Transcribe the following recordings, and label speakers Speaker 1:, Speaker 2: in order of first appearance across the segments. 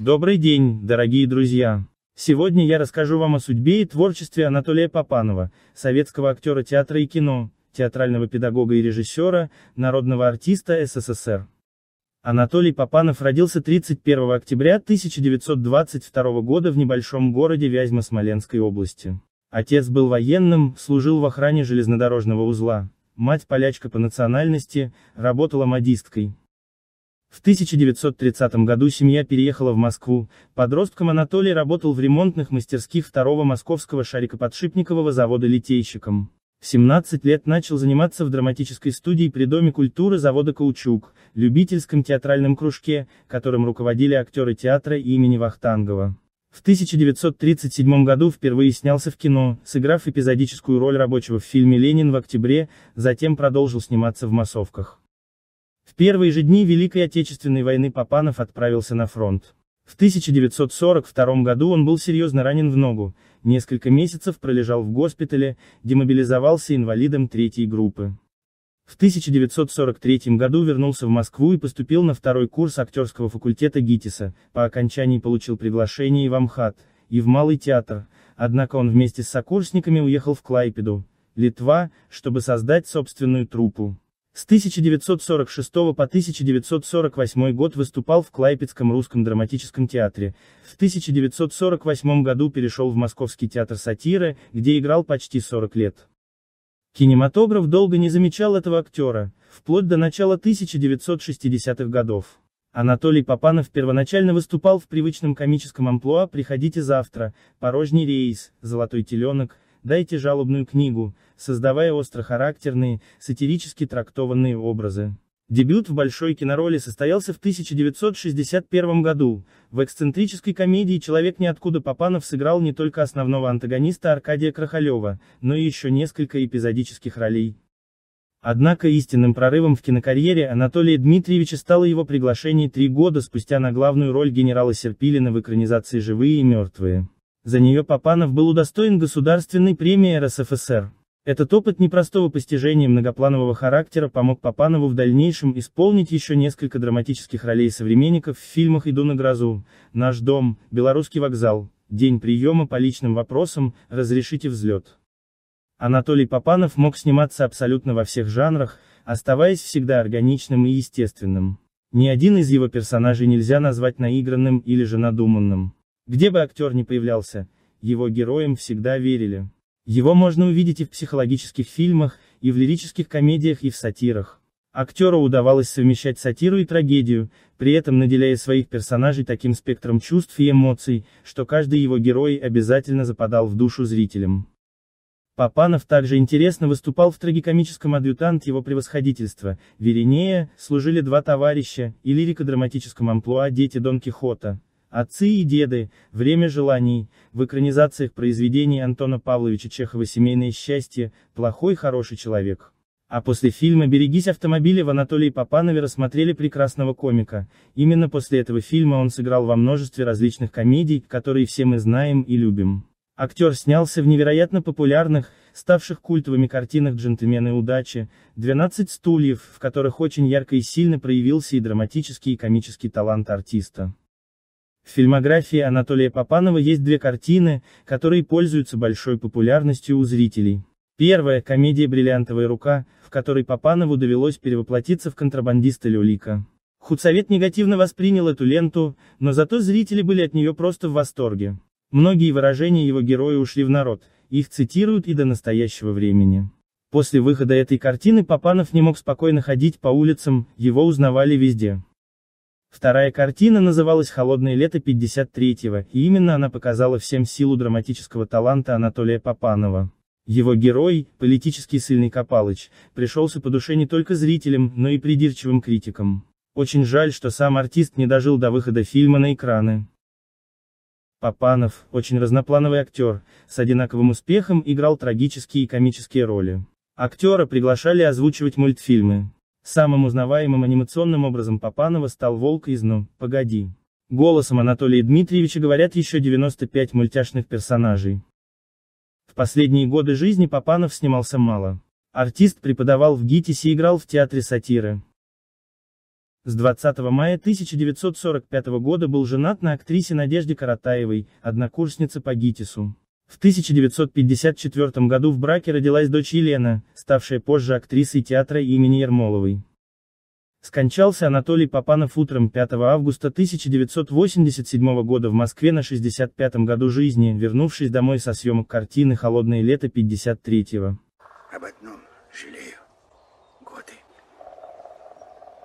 Speaker 1: Добрый день, дорогие друзья! Сегодня я расскажу вам о судьбе и творчестве Анатолия Попанова, советского актера театра и кино, театрального педагога и режиссера, народного артиста СССР. Анатолий Попанов родился 31 октября 1922 года в небольшом городе Вязьма-Смоленской области. Отец был военным, служил в охране железнодорожного узла. Мать полячка по национальности, работала модисткой. В 1930 году семья переехала в Москву, подростком Анатолий работал в ремонтных мастерских второго московского шарикоподшипникового завода литейщиком. В 17 лет начал заниматься в драматической студии при Доме культуры завода «Каучук», любительском театральном кружке, которым руководили актеры театра имени Вахтангова. В 1937 году впервые снялся в кино, сыграв эпизодическую роль рабочего в фильме «Ленин» в октябре, затем продолжил сниматься в массовках. В первые же дни Великой Отечественной войны Папанов отправился на фронт. В 1942 году он был серьезно ранен в ногу, несколько месяцев пролежал в госпитале, демобилизовался инвалидом третьей группы. В 1943 году вернулся в Москву и поступил на второй курс актерского факультета ГИТИСа, по окончании получил приглашение и в Амхат, и в Малый театр, однако он вместе с сокурсниками уехал в Клайпеду, Литва, чтобы создать собственную труппу. С 1946 по 1948 год выступал в Клайпецком русском драматическом театре, в 1948 году перешел в Московский театр сатиры, где играл почти 40 лет. Кинематограф долго не замечал этого актера, вплоть до начала 1960-х годов. Анатолий Попанов первоначально выступал в привычном комическом амплуа «Приходите завтра», «Порожний рейс», «Золотой теленок», дайте жалобную книгу, создавая острохарактерные, сатирически трактованные образы. Дебют в большой кинороли состоялся в 1961 году. В эксцентрической комедии «Человек ниоткуда» Папанов сыграл не только основного антагониста Аркадия Крахалева, но и еще несколько эпизодических ролей. Однако истинным прорывом в кинокарьере Анатолия Дмитриевича стало его приглашение три года спустя на главную роль генерала Серпилина в экранизации «Живые и мертвые». За нее Папанов был удостоен государственной премии РСФСР. Этот опыт непростого постижения многопланового характера помог Папанову в дальнейшем исполнить еще несколько драматических ролей современников в фильмах «Иду на грозу», «Наш дом», «Белорусский вокзал», «День приема по личным вопросам», «Разрешите взлет». Анатолий Папанов мог сниматься абсолютно во всех жанрах, оставаясь всегда органичным и естественным. Ни один из его персонажей нельзя назвать наигранным или же надуманным. Где бы актер ни появлялся, его героям всегда верили. Его можно увидеть и в психологических фильмах, и в лирических комедиях, и в сатирах. Актеру удавалось совмещать сатиру и трагедию, при этом наделяя своих персонажей таким спектром чувств и эмоций, что каждый его герой обязательно западал в душу зрителям. Папанов также интересно выступал в трагикомическом адъютант его превосходительства, Веринея, служили два товарища, и лирико-драматическом амплуа «Дети Дон Кихота». Отцы и деды, время желаний, в экранизациях произведений Антона Павловича Чехова «Семейное счастье», «Плохой хороший человек». А после фильма «Берегись автомобиля» в Анатолии Попанове рассмотрели прекрасного комика, именно после этого фильма он сыграл во множестве различных комедий, которые все мы знаем и любим. Актер снялся в невероятно популярных, ставших культовыми картинах «Джентльмены удачи», «12 стульев», в которых очень ярко и сильно проявился и драматический и комический талант артиста. В фильмографии Анатолия Попанова есть две картины, которые пользуются большой популярностью у зрителей. Первая – комедия «Бриллиантовая рука», в которой Попанову довелось перевоплотиться в контрабандиста Люлика. Худсовет негативно воспринял эту ленту, но зато зрители были от нее просто в восторге. Многие выражения его героя ушли в народ, их цитируют и до настоящего времени. После выхода этой картины Попанов не мог спокойно ходить по улицам, его узнавали везде. Вторая картина называлась «Холодное лето 53-го», и именно она показала всем силу драматического таланта Анатолия Попанова. Его герой, политический сильный Копалыч, пришелся по душе не только зрителям, но и придирчивым критикам. Очень жаль, что сам артист не дожил до выхода фильма на экраны. Папанов, очень разноплановый актер, с одинаковым успехом играл трагические и комические роли. Актера приглашали озвучивать мультфильмы. Самым узнаваемым анимационным образом Папанова стал волк из «Ну, погоди». Голосом Анатолия Дмитриевича говорят еще 95 мультяшных персонажей. В последние годы жизни Папанов снимался мало. Артист преподавал в ГИТИСе и играл в театре сатиры. С 20 мая 1945 года был женат на актрисе Надежде Каратаевой, однокурснице по ГИТИСу. В 1954 году в браке родилась дочь Елена, ставшая позже актрисой театра имени Ермоловой. Скончался Анатолий Папанов утром 5 августа 1987 года в Москве на 65-м году жизни, вернувшись домой со съемок картины «Холодное лето 53-го». Об одном жалею. Годы.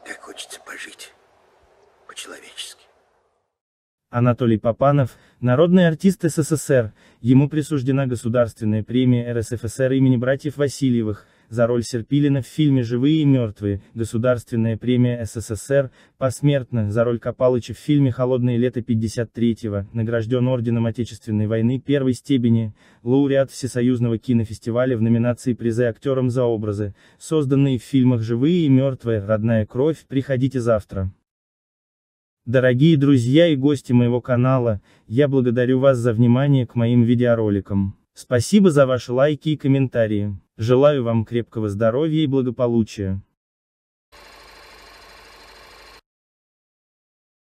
Speaker 1: Так хочется пожить. По-человечески. Анатолий Папанов, народный артист СССР, ему присуждена государственная премия РСФСР имени братьев Васильевых, за роль Серпилина в фильме «Живые и мертвые», Государственная премия СССР, посмертно, за роль Копалыча в фильме «Холодное лето 53-го», награжден Орденом Отечественной войны первой степени, лауреат Всесоюзного кинофестиваля в номинации призы актерам за образы, созданные в фильмах «Живые и мертвые», «Родная кровь», «Приходите завтра». Дорогие друзья и гости моего канала, я благодарю вас за внимание к моим видеороликам. Спасибо за ваши лайки и комментарии. Желаю вам крепкого здоровья и благополучия.